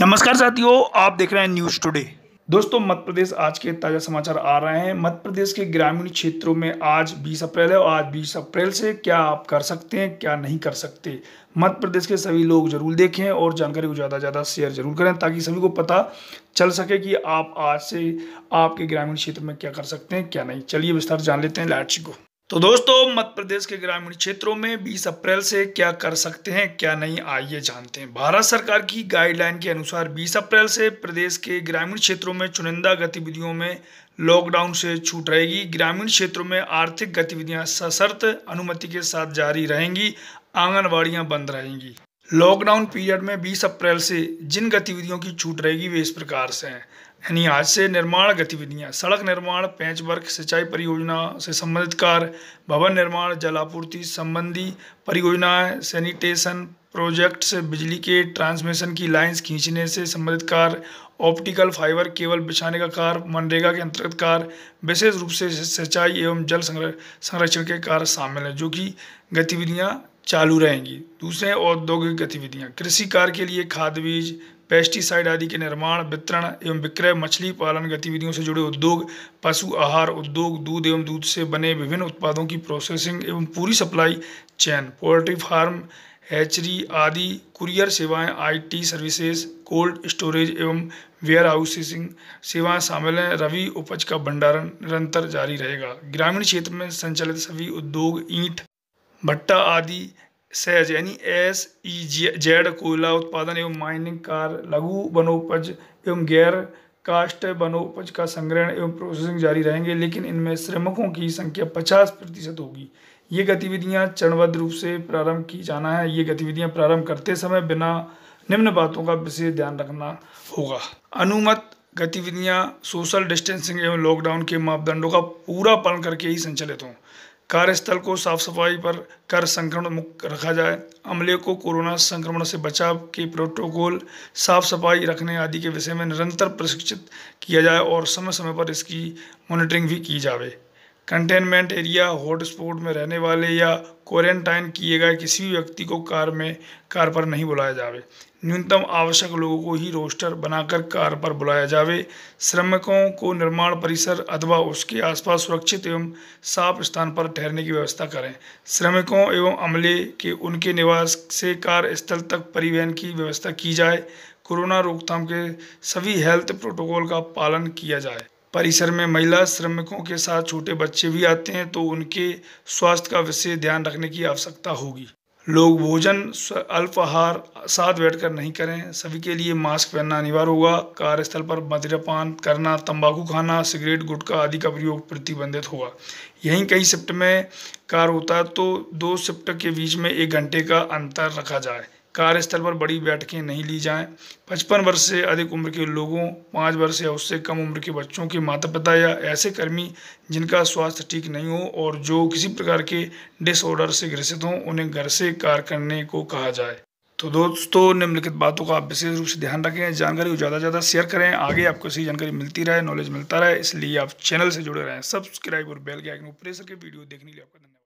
नमस्कार साथियों आप देख रहे हैं न्यूज टुडे दोस्तों मध्य प्रदेश आज के ताज़ा समाचार आ रहे हैं मध्य प्रदेश के ग्रामीण क्षेत्रों में आज 20 अप्रैल है और आज 20 अप्रैल से क्या आप कर सकते हैं क्या नहीं कर सकते मध्य प्रदेश के सभी लोग जरूर देखें और जानकारी को ज़्यादा ज़्यादा शेयर जरूर करें ताकि सभी को पता चल सके कि आप आज से आपके ग्रामीण क्षेत्र में क्या कर सकते हैं क्या नहीं चलिए विस्तार जान लेते हैं लाटशी को तो दोस्तों मध्य प्रदेश के ग्रामीण क्षेत्रों में 20 अप्रैल से क्या कर सकते हैं क्या नहीं आइए जानते हैं भारत सरकार की गाइडलाइन के अनुसार 20 अप्रैल से प्रदेश के ग्रामीण क्षेत्रों में चुनिंदा गतिविधियों में लॉकडाउन से छूट रहेगी ग्रामीण क्षेत्रों में आर्थिक गतिविधियां सशर्त अनुमति के साथ जारी रहेंगी आंगनबाड़ियाँ बंद रहेंगी लॉकडाउन पीरियड में बीस अप्रैल से जिन गतिविधियों की छूट रहेगी वे इस प्रकार से हैं यानी आज से निर्माण गतिविधियाँ सड़क निर्माण पैंच वर्क सिंचाई परियोजना से संबंधित कार्य भवन निर्माण जल आपूर्ति संबंधी परियोजनाएँ सैनिटेशन प्रोजेक्ट से बिजली के ट्रांसमिशन की लाइंस खींचने से संबंधित कार्य ऑप्टिकल फाइबर केबल बिछाने का कार्य मनरेगा के अंतर्गत कार्य विशेष रूप से सिंचाई एवं जल संरक्षण के कार्य शामिल हैं जो कि गतिविधियाँ चालू रहेंगी दूसरे औद्योगिक गतिविधियाँ कृषि कार्य के लिए खाद बीज पेस्टिसाइड आदि के निर्माण वितरण एवं विक्रय मछली पालन गतिविधियों से जुड़े उद्योग पशु आहार उद्योग दूध एवं दूध से बने विभिन्न उत्पादों की प्रोसेसिंग एवं पूरी supply chain poultry farm hatchery आदि कुरियर सेवाएं आईटी सर्विसेज कोल्ड स्टोरेज एवं वेयर हाउसिंग सेवाएं शामिल हैं रवि उपज का भंडारण निरंतर जारी रहेगा ग्रामीण क्षेत्र में संचालित सभी उद्योग ईंट भट्टा आदि सहज यानी एस ई जेड कोयला उत्पादन एवं माइनिंग कार लघु वनोपज एवं गैर काष्ट वनोपज का संग्रहण एवं प्रोसेसिंग जारी रहेंगे लेकिन इनमें श्रमिकों की संख्या पचास प्रतिशत होगी ये गतिविधियां चरणबद्ध रूप से प्रारंभ की जाना है ये गतिविधियां प्रारंभ करते समय बिना निम्न बातों का विशेष ध्यान रखना होगा अनुमत गतिविधियां सोशल डिस्टेंसिंग एवं लॉकडाउन के मापदंडों का पूरा पालन करके ही संचालित हों कार्यस्थल को साफ सफाई पर कर संक्रमण मुक्त रखा जाए अमले को कोरोना संक्रमण से बचाव के प्रोटोकॉल साफ सफाई रखने आदि के विषय में निरंतर प्रशिक्षित किया जाए और समय समय पर इसकी मॉनिटरिंग भी की जाए कंटेनमेंट एरिया हॉटस्पॉट में रहने वाले या क्वारंटाइन किए गए किसी भी व्यक्ति को कार में कार पर नहीं बुलाया जावे न्यूनतम आवश्यक लोगों को ही रोस्टर बनाकर कार पर बुलाया जावे श्रमिकों को निर्माण परिसर अथवा उसके आसपास सुरक्षित एवं साफ स्थान पर ठहरने की व्यवस्था करें श्रमिकों एवं अमले के उनके निवास से कार स्थल तक परिवहन की व्यवस्था की जाए कोरोना रोकथाम के सभी हेल्थ प्रोटोकॉल का पालन किया जाए परिसर में महिला श्रमिकों के साथ छोटे बच्चे भी आते हैं तो उनके स्वास्थ्य का विशेष ध्यान रखने की आवश्यकता होगी लोग भोजन अल्पाहार साथ बैठकर नहीं करें सभी के लिए मास्क पहनना अनिवार्य होगा कार्यस्थल पर मद्यपान करना तंबाकू खाना सिगरेट गुटखा आदि का प्रयोग प्रतिबंधित होगा यहीं कई शिफ्ट में कार होता है तो दो शिफ्ट के बीच में एक घंटे का अंतर रखा जाए कार्यस्थल पर बड़ी बैठकें नहीं ली जाएं पचपन वर्ष से अधिक उम्र के लोगों पाँच वर्ष या उससे कम उम्र के बच्चों के माता पिता या ऐसे कर्मी जिनका स्वास्थ्य ठीक नहीं हो और जो किसी प्रकार के डिसऑर्डर से ग्रसित हों उन्हें घर से कार्य करने को कहा जाए तो दोस्तों निम्नलिखित बातों का आप विशेष रूप से ध्यान रखें जानकारी को ज़्यादा से ज़्यादा शेयर करें आगे आपको सही जानकारी मिलती रहे नॉलेज मिलता रहे इसलिए आप चैनल से जुड़े रहें सब्सक्राइब और बेल के आइकन को प्रेस करके वीडियो देखने के लिए आपका धन्यवाद